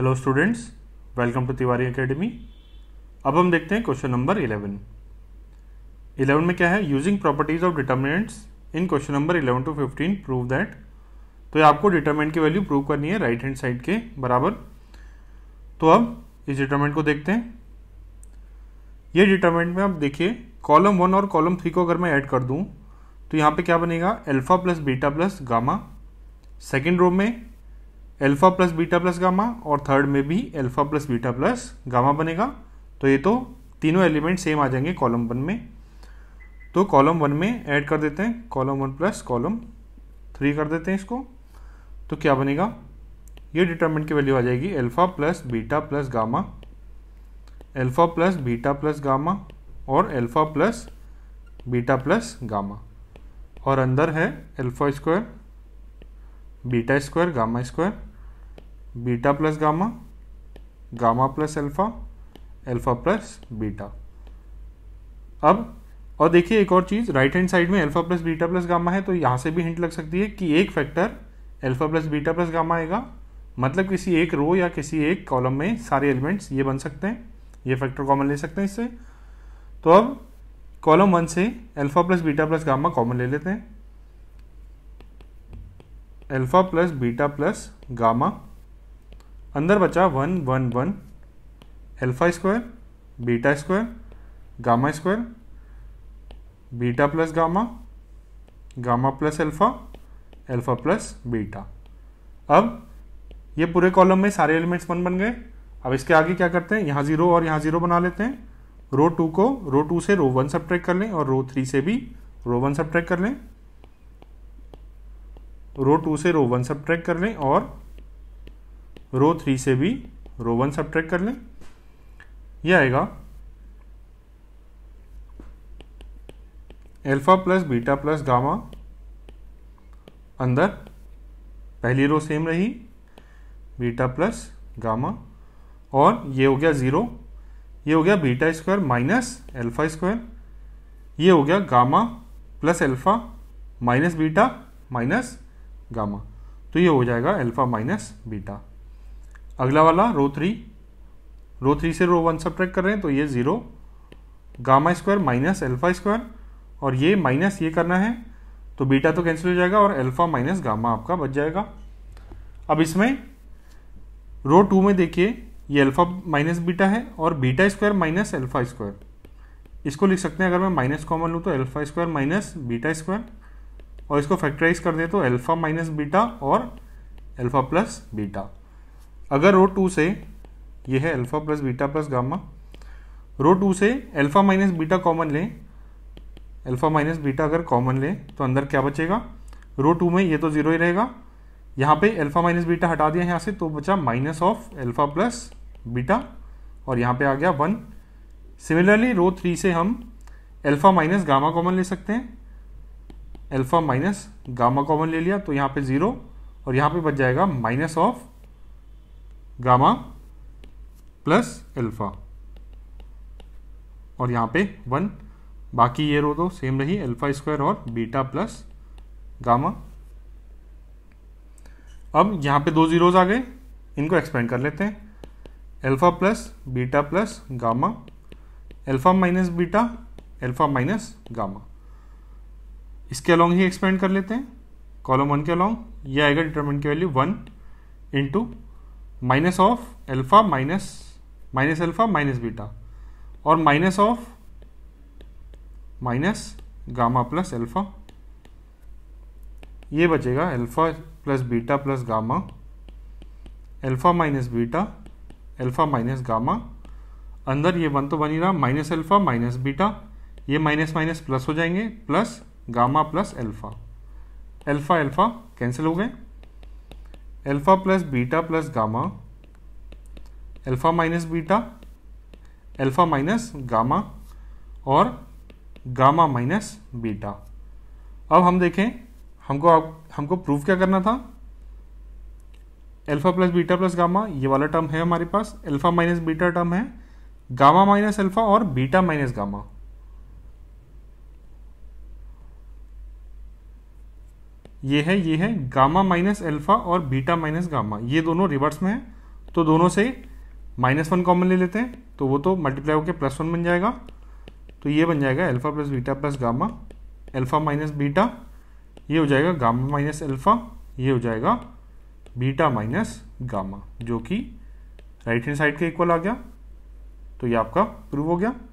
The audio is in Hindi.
hello students welcome to Tiwari academy अब हम देखते हैं क्वेश्चन नंबर 11 11 में क्या है using properties of determinants in question number 11 to 15 prove that तो ये आपको डिटर्मिनेंट की वैल्यू प्रूव करनी है राइट हैंड साइड के बराबर तो अब इस डिटर्मेंट को देखते हैं ये डिटर्मेंट में आप देखिए कॉलम वन और कॉलम थ्री को अगर मैं ऐड कर दूँ तो यहाँ पर क्या बनेगा alpha plus beta plus gamma second row में alpha plus beta plus gamma और थर्ड में भी alpha plus beta plus gamma बनेगा तो ये तो तीनों एलिमेंट सेम आ जाएंगे कॉलम वन में तो कॉलम वन में ऐड कर देते हैं column one plus column three कर देते हैं इसको तो क्या बनेगा ये डिटर्मेंट की वैल्यू आ जाएगी alpha plus beta plus gamma alpha plus beta plus gamma और alpha plus beta plus gamma और अंदर है alpha square beta square gamma square beta plus gamma gamma plus alpha alpha plus beta अब और देखिए एक और चीज़ राइट हैंड साइड में alpha plus beta plus gamma है तो यहां से भी हिंट लग सकती है कि एक factor alpha plus beta plus gamma आएगा मतलब किसी एक रो या किसी एक कॉलम में सारे एलिमेंट्स ये बन सकते हैं ये फैक्टर कॉमन ले सकते हैं इससे तो अब कॉलम वन से alpha plus beta plus gamma common ले लेते हैं alpha plus beta plus gamma अंदर बचा one one one alpha square beta square gamma square beta plus gamma gamma plus alpha alpha plus beta अब ये पूरे कॉलम में सारे एलिमेंट्स वन बन गए अब इसके आगे क्या करते हैं यहाँ जीरो और यहाँ जीरो बना लेते हैं रो टू को रो टू से रो वन सब कर लें और रो थ्री से भी रो वन सब कर लें रो टू से रो वन सब कर लें और रो थ्री से भी रो वन सब कर लें यह आएगा alpha plus beta plus gamma अंदर पहली रो सेम रही बीटा प्लस गामा और ये हो गया ज़ीरो ये हो गया beta square minus alpha square ये हो गया gamma plus alpha minus beta minus gamma तो ये हो जाएगा एल्फा माइनस बीटा अगला वाला रो थ्री रो थ्री से रो वन सब्ट्रैक्ट कर रहे हैं तो ये zero gamma square minus alpha square और ये माइनस ये करना है तो बीटा तो कैंसिल हो जाएगा और एल्फा माइनस गामा आपका बच जाएगा अब इसमें रो टू में देखिए ये अल्फा माइनस बीटा है और beta square minus alpha square इसको लिख सकते हैं अगर मैं माइनस कॉमन लूँ तो alpha square minus beta square और इसको फैक्टराइज कर दे तो एल्फा माइनस बीटा और एल्फा प्लस बीटा अगर रो टू से यह है alpha plus beta plus gamma row two से अल्फा माइनस बीटा कॉमन लें अल्फा माइनस बीटा अगर कॉमन लें तो अंदर क्या बचेगा रो टू में ये तो ज़ीरो ही रहेगा यहाँ पे अल्फा माइनस बीटा हटा दिया यहाँ से तो बचा minus of alpha plus beta और यहाँ पे आ गया वन सिमिलरली रो थ्री से हम अल्फा माइनस गामा कॉमन ले सकते हैं अल्फा माइनस गामा कॉमन ले लिया तो यहाँ पे ज़ीरो और यहाँ पे बच जाएगा minus of gamma plus alpha और यहां पे वन बाकी ये रो तो सेम रही अल्फा स्क्वायर और बीटा प्लस गामा अब यहां पे दो जीरोज आ गए इनको एक्सपेंड कर लेते हैं alpha plus beta plus gamma alpha minus beta alpha minus gamma इसके अलॉन्ग ही एक्सपेंड कर लेते हैं कॉलम वन के अलॉन्ग ये आएगा डिटर्मेंट की value one into minus of alpha minus minus alpha minus beta और minus of minus gamma plus alpha ये बचेगा alpha plus beta plus gamma alpha minus beta alpha minus gamma अंदर ये वन तो बन ही रहा माइनस अल्फा माइनस बीटा ये माइनस माइनस प्लस हो जाएंगे plus gamma plus alpha alpha alpha cancel हो गए alpha plus beta plus gamma alpha minus beta alpha minus gamma और गामा माइनस बीटा अब हम देखें हमको आप हमको प्रूफ क्या करना था alpha plus beta plus gamma ये वाला टर्म है हमारे पास अल्फा माइनस बीटा टर्म है गामा माइनस अल्फा और बीटा माइनस गामा ये है ये है गामा माइनस एल्फा और बीटा माइनस गामा ये दोनों रिवर्स में है तो दोनों से माइनस वन कॉमन ले लेते हैं तो वो तो मल्टीप्लाई होकर प्लस वन बन जाएगा तो ये बन जाएगा alpha plus beta plus gamma alpha minus beta ये हो जाएगा गामा माइनस एल्फा ये हो जाएगा बीटा माइनस गामा जो कि राइट हैंड साइड के इक्वल आ गया तो ये आपका प्रूव हो गया